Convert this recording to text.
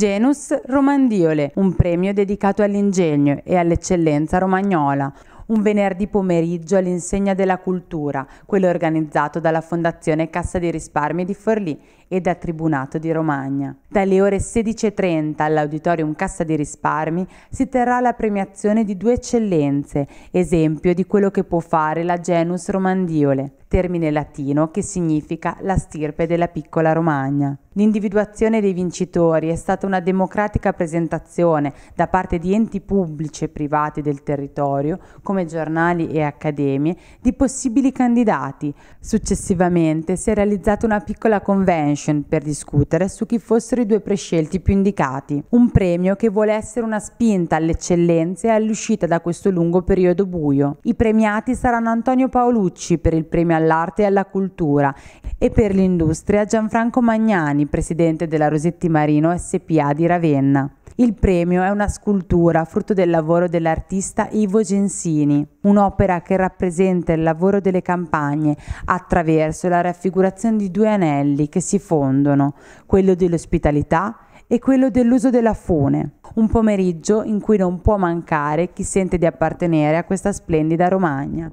Genus Romandiole, un premio dedicato all'ingegno e all'eccellenza romagnola. Un venerdì pomeriggio all'insegna della cultura, quello organizzato dalla Fondazione Cassa di Risparmi di Forlì e da Tribunato di Romagna. Dalle ore 16.30 all'Auditorium Cassa di Risparmi si terrà la premiazione di due eccellenze, esempio di quello che può fare la Genus Romandiole termine latino che significa la stirpe della piccola Romagna. L'individuazione dei vincitori è stata una democratica presentazione da parte di enti pubblici e privati del territorio, come giornali e accademie, di possibili candidati. Successivamente si è realizzata una piccola convention per discutere su chi fossero i due prescelti più indicati, un premio che vuole essere una spinta all'eccellenza e all'uscita da questo lungo periodo buio. I premiati saranno Antonio Paolucci per il premio all'arte e alla cultura e per l'industria Gianfranco Magnani, presidente della Rosetti Marino SPA di Ravenna. Il premio è una scultura frutto del lavoro dell'artista Ivo Gensini, un'opera che rappresenta il lavoro delle campagne attraverso la raffigurazione di due anelli che si fondono, quello dell'ospitalità e quello dell'uso della fune, un pomeriggio in cui non può mancare chi sente di appartenere a questa splendida Romagna.